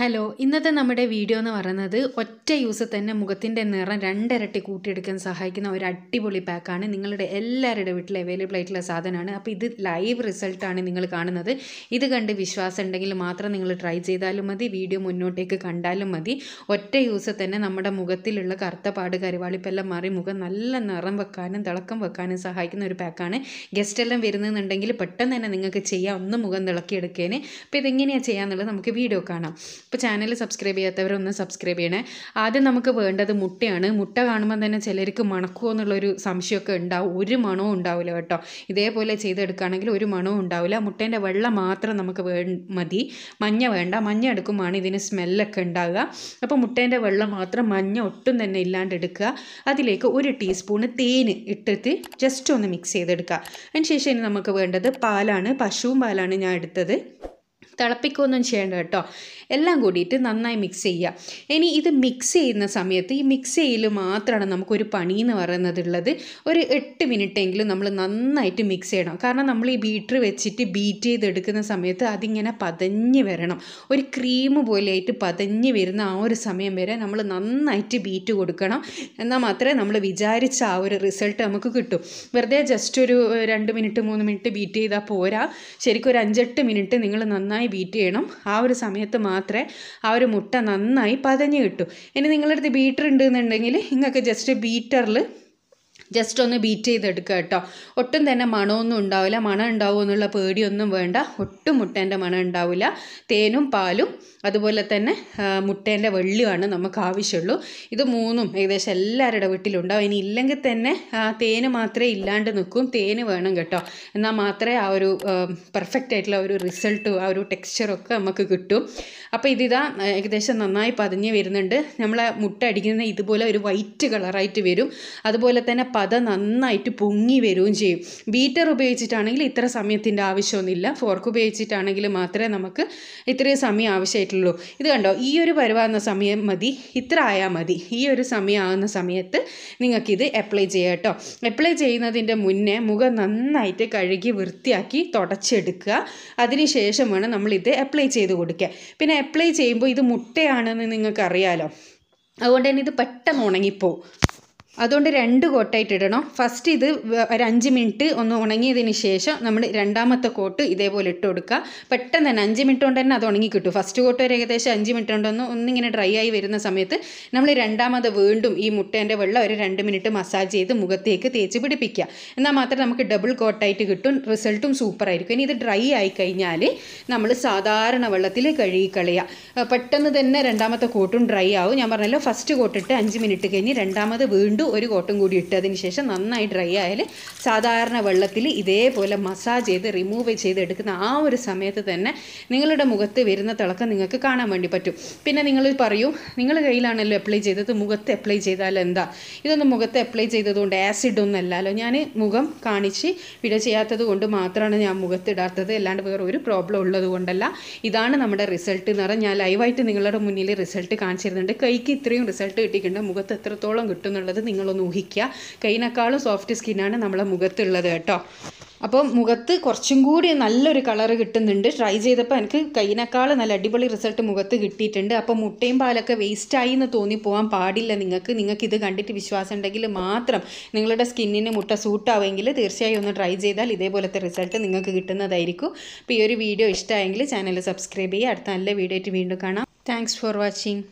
hello ഇന്നത്തെ നമ്മുടെ video എന്ന് പറയുന്നത് ഒറ്റ യൂസ് തന്നെ മുഖത്തിൻ്റെ നിറം രണ്ടിരട്ടി കൂട്ടിയെടുക്കാൻ സഹായിക്കുന്ന ഒരു അടിപൊളി പാക്കാണ് നിങ്ങളുടെ എല്ലാവരുടെ വീട്ടിൽ അവൈലബിൾ ആയിട്ടുള്ള സാധനമാണ് അപ്പോൾ ഇത് ലൈവ് റിസൾട്ടാണ് നിങ്ങൾ കാണുന്നത് ഇത് കണ്ട് വിശ്വാസം ഉണ്ടെങ്കിൽ മാത്രം നിങ്ങൾ ട്രൈ ചെയ്താലും മതി വീഡിയോ മുന്നോട്ടേക്ക് കണ്ടാലും മതി ഒറ്റ യൂസ് തന്നെ നമ്മുടെ മുഖത്തിലുള്ള കറുത്തപ്പാട് കരുവാളിപ്പെല്ലാം മാറി മുഖം നല്ല നിറം വെക്കാനും തിളക്കം വെക്കാനും സഹായിക്കുന്ന ഒരു പാക്കാണ് ഗസ്റ്റ് എല്ലാം വരുന്നുണ്ടെങ്കിൽ പെട്ടെന്ന് തന്നെ നിങ്ങൾക്ക് ചെയ്യാം ഒന്ന് മുഖം തിളക്കിയെടുക്കേന് അപ്പോൾ ഇതെങ്ങനെയാണ് ചെയ്യാന്നുള്ളത് നമുക്ക് വീഡിയോ കാണാം ഇപ്പോൾ ചാനൽ സബ്സ്ക്രൈബ് ചെയ്യാത്തവരൊന്ന് സബ്സ്ക്രൈബ് ചെയ്യണേ ആദ്യം നമുക്ക് വേണ്ടത് മുട്ടയാണ് മുട്ട കാണുമ്പോൾ തന്നെ ചിലർക്ക് മണക്കുമോ എന്നുള്ളൊരു സംശയമൊക്കെ ഉണ്ടാവും ഒരു മണവും ഉണ്ടാവില്ല കേട്ടോ ഇതേപോലെ ചെയ്തെടുക്കുകയാണെങ്കിൽ ഒരു മണവും ഉണ്ടാവില്ല മുട്ടേൻ്റെ വെള്ളം മാത്രം നമുക്ക് വേ മതി മഞ്ഞ വേണ്ട മഞ്ഞ എടുക്കുമ്പോൾ ഇതിന് സ്മെല്ലൊക്കെ ഉണ്ടാവുക അപ്പോൾ മുട്ടേൻ്റെ വെള്ളം മാത്രം മഞ്ഞ ഒട്ടും തന്നെ ഇല്ലാണ്ട് എടുക്കുക അതിലേക്ക് ഒരു ടീസ്പൂണ് തേൻ ഇട്ടിട്ട് ജസ്റ്റ് ഒന്ന് മിക്സ് ചെയ്തെടുക്കുക അതിന് ശേഷം ഇനി നമുക്ക് വേണ്ടത് പാലാണ് പശുവും പാലാണ് ഞാൻ എടുത്തത് തിളപ്പിക്കുകയൊന്നും ചെയ്യേണ്ട കേട്ടോ എല്ലാം കൂടിയിട്ട് നന്നായി മിക്സ് ചെയ്യുക ഇനി ഇത് മിക്സ് ചെയ്യുന്ന സമയത്ത് ഈ മിക്സ് ചെയ്യൽ മാത്രമാണ് നമുക്കൊരു പണി എന്ന് പറയുന്നതുള്ളത് ഒരു എട്ട് മിനിറ്റ് എങ്കിലും നമ്മൾ നന്നായിട്ട് മിക്സ് ചെയ്യണം കാരണം നമ്മൾ ഈ ബീറ്റർ വെച്ചിട്ട് ബീറ്റ് ചെയ്തെടുക്കുന്ന സമയത്ത് അതിങ്ങനെ പതഞ്ഞ് വരണം ഒരു ക്രീം പോലെയായിട്ട് പതഞ്ഞ് വരുന്ന ആ ഒരു സമയം വരെ നമ്മൾ നന്നായിട്ട് ബീറ്റ് കൊടുക്കണം എന്നാൽ മാത്രമേ നമ്മൾ വിചാരിച്ച ആ ഒരു റിസൾട്ട് നമുക്ക് കിട്ടും വെറുതെ ജസ്റ്റ് ഒരു രണ്ട് മിനിറ്റ് മൂന്ന് മിനിറ്റ് ബീറ്റ് ചെയ്താൽ പോരാ ശരിക്കും ഒരു അഞ്ചെട്ട് മിനിറ്റ് നിങ്ങൾ നന്നായി നന്നായി ബീറ്റ് ചെയ്യണം ആ ഒരു സമയത്ത് മാത്രമേ ആ ഒരു മുട്ട നന്നായി പതഞ്ഞ് കിട്ടൂ ഇനി നിങ്ങളുടെ അടുത്ത് ബീറ്റർ ഉണ്ടെന്നുണ്ടെങ്കിൽ നിങ്ങൾക്ക് ജസ്റ്റ് ബീറ്ററിൽ ജസ്റ്റ് ഒന്ന് ബീറ്റ് ചെയ്തെടുക്കുക കേട്ടോ ഒട്ടും തന്നെ മണമൊന്നും ഉണ്ടാവില്ല മണം ഉണ്ടാവുമോ എന്നുള്ള പേടിയൊന്നും വേണ്ട ഒട്ടും മുട്ടേൻ്റെ മണം ഉണ്ടാവില്ല തേനും പാലും അതുപോലെ തന്നെ മുട്ടേൻ്റെ വെള്ളിയുമാണ് നമുക്ക് ആവശ്യമുള്ളൂ ഇത് മൂന്നും ഏകദേശം എല്ലാവരുടെ വീട്ടിലുണ്ടാവും ഇനി ഇല്ലെങ്കിൽ തന്നെ തേന് മാത്രമേ ഇല്ലാണ്ട് നിൽക്കും തേന് വേണം കേട്ടോ എന്നാൽ മാത്രമേ ആ ഒരു പെർഫെക്റ്റ് ആയിട്ടുള്ള ഒരു റിസൾട്ട് ആ ഒരു ടെക്സ്ചറൊക്കെ നമുക്ക് കിട്ടും അപ്പോൾ ഇതിതാ ഏകദേശം നന്നായി പതിഞ്ഞ് വരുന്നുണ്ട് നമ്മൾ മുട്ട അടിക്കുന്ന ഇതുപോലെ ഒരു വൈറ്റ് കളറായിട്ട് വരും അതുപോലെ തന്നെ പത നന്നായിട്ട് പൊങ്ങി വരികയും ചെയ്യും ബീറ്റർ ഉപയോഗിച്ചിട്ടാണെങ്കിൽ ഇത്ര സമയത്തിൻ്റെ ആവശ്യമൊന്നുമില്ല ഫോർക്ക് ഉപയോഗിച്ചിട്ടാണെങ്കിൽ മാത്രമേ നമുക്ക് ഇത്രയും സമയം ആവശ്യമായിട്ടുള്ളൂ ഇത് കണ്ടോ ഈ ഒരു പരുവാകുന്ന സമയം മതി ഇത്ര ആയാൽ മതി ഈ ഒരു സമയമാകുന്ന ആകുന്ന സമയത്ത് നിങ്ങൾക്കിത് അപ്ലൈ ചെയ്യാം കേട്ടോ അപ്ലൈ ചെയ്യുന്നതിൻ്റെ മുന്നേ മുഖം നന്നായിട്ട് കഴുകി വൃത്തിയാക്കി തുടച്ചെടുക്കുക അതിനുശേഷം വേണം നമ്മളിത് അപ്ലൈ ചെയ്ത് കൊടുക്കുക പിന്നെ അപ്ലൈ ചെയ്യുമ്പോൾ ഇത് മുട്ടയാണെന്ന് നിങ്ങൾക്കറിയാലോ അതുകൊണ്ട് തന്നെ ഇത് പെട്ടെന്ന് ഉണങ്ങിപ്പോവും അതുകൊണ്ട് രണ്ട് കോട്ടായിട്ട് ഇടണം ഫസ്റ്റ് ഇത് ഒരു അഞ്ച് മിനിറ്റ് ഒന്ന് ഉണങ്ങിയതിന് ശേഷം നമ്മൾ രണ്ടാമത്തെ കോട്ട് ഇതേപോലെ ഇട്ട് കൊടുക്കുക പെട്ടെന്ന് തന്നെ അഞ്ച് മിനിറ്റ് കൊണ്ട് തന്നെ അത് ഉണങ്ങി കിട്ടും ഫസ്റ്റ് കോട്ട് ഒരു ഏകദേശം അഞ്ച് മിനിറ്റ് കൊണ്ടൊന്ന് ഒന്നിങ്ങനെ ഡ്രൈ ആയി വരുന്ന സമയത്ത് നമ്മൾ രണ്ടാമത് വീണ്ടും ഈ മുട്ടേൻ്റെ വെള്ളം ഒരു രണ്ട് മിനിറ്റ് മസാജ് ചെയ്ത് മുഖത്തേക്ക് തേച്ച് പിടിപ്പിക്കുക എന്നാൽ മാത്രമേ നമുക്ക് ഡബിൾ കോട്ടായിട്ട് കിട്ടും റിസൾട്ടും സൂപ്പറായിരിക്കും ഇനി ഇത് ഡ്രൈ ആയി കഴിഞ്ഞാൽ നമ്മൾ സാധാരണ വെള്ളത്തിൽ കഴുകി പെട്ടെന്ന് തന്നെ രണ്ടാമത്തെ കോട്ടും ഡ്രൈ ആവും ഞാൻ പറഞ്ഞല്ലോ ഫസ്റ്റ് കോട്ടിട്ട് അഞ്ച് മിനിറ്റ് കഴിഞ്ഞ് രണ്ടാമത് വീണ്ടും ഒരു കോട്ടും കൂടി ഇട്ടതിന് ശേഷം നന്നായി ഡ്രൈ ആയാൽ സാധാരണ വെള്ളത്തിൽ ഇതേപോലെ മസാജ് ചെയ്ത് റിമൂവ് ചെയ്ത് എടുക്കുന്ന ആ ഒരു സമയത്ത് തന്നെ നിങ്ങളുടെ മുഖത്ത് വരുന്ന തിളക്കം നിങ്ങൾക്ക് കാണാൻ വേണ്ടി പറ്റും പിന്നെ നിങ്ങൾ പറയും നിങ്ങൾ കയ്യിലാണല്ലോ അപ്ലൈ ചെയ്തത് മുഖത്ത് അപ്ലൈ ചെയ്താൽ എന്താ ഇതൊന്നും മുഖത്ത് അപ്ലൈ ചെയ്തതുകൊണ്ട് ആസിഡ് ഒന്നും അല്ലല്ലോ ഞാൻ മുഖം കാണിച്ച് വിട ചെയ്യാത്തത് കൊണ്ട് മാത്രമാണ് ഞാൻ മുഖത്ത് ഇടാത്തത് അല്ലാണ്ട് വേറെ ഒരു പ്രോബ്ലം ഉള്ളത് കൊണ്ടല്ല ഇതാണ് നമ്മുടെ റിസൾട്ട് എന്ന് പറഞ്ഞാൽ ഞാൻ ലൈവായിട്ട് നിങ്ങളുടെ മുന്നിൽ റിസൾട്ട് കാണിച്ചിരുന്നുണ്ട് കൈക്ക് ഇത്രയും റിസൾട്ട് കിട്ടിയിട്ടുണ്ട് മുഖത്ത് എത്രത്തോളം കിട്ടും എന്നുള്ളത് നിങ്ങളൊന്ന് ഊഹിക്കുക കൈനേക്കാളും സോഫ്റ്റ് സ്കിന്നാണ് നമ്മളെ മുഖത്തുള്ളത് കേട്ടോ അപ്പോൾ മുഖത്ത് കുറച്ചും കൂടി നല്ലൊരു കളർ കിട്ടുന്നുണ്ട് ട്രൈ ചെയ്തപ്പോൾ എനിക്ക് കൈനേക്കാൾ നല്ല അടിപൊളി റിസൾട്ട് മുഖത്ത് കിട്ടിയിട്ടുണ്ട് അപ്പോൾ മുട്ടയും പാലൊക്കെ വേസ്റ്റായി എന്ന് തോന്നി പോകാൻ പാടില്ല നിങ്ങൾക്ക് നിങ്ങൾക്ക് ഇത് കണ്ടിട്ട് വിശ്വാസം ഉണ്ടെങ്കിൽ മാത്രം നിങ്ങളുടെ സ്കിന്നിന് മുട്ട സൂട്ടാവുമെങ്കിൽ തീർച്ചയായും ഒന്ന് ട്രൈ ചെയ്താൽ ഇതേപോലത്തെ റിസൾട്ട് നിങ്ങൾക്ക് കിട്ടുന്നതായിരിക്കും അപ്പോൾ ഈ ഒരു വീഡിയോ ഇഷ്ടമായെങ്കിൽ ചാനൽ സബ്സ്ക്രൈബ് ചെയ്യുക അടുത്ത നല്ല വീഡിയോ ആയിട്ട് വീണ്ടും കാണാം താങ്ക്സ് ഫോർ വാച്ചിങ്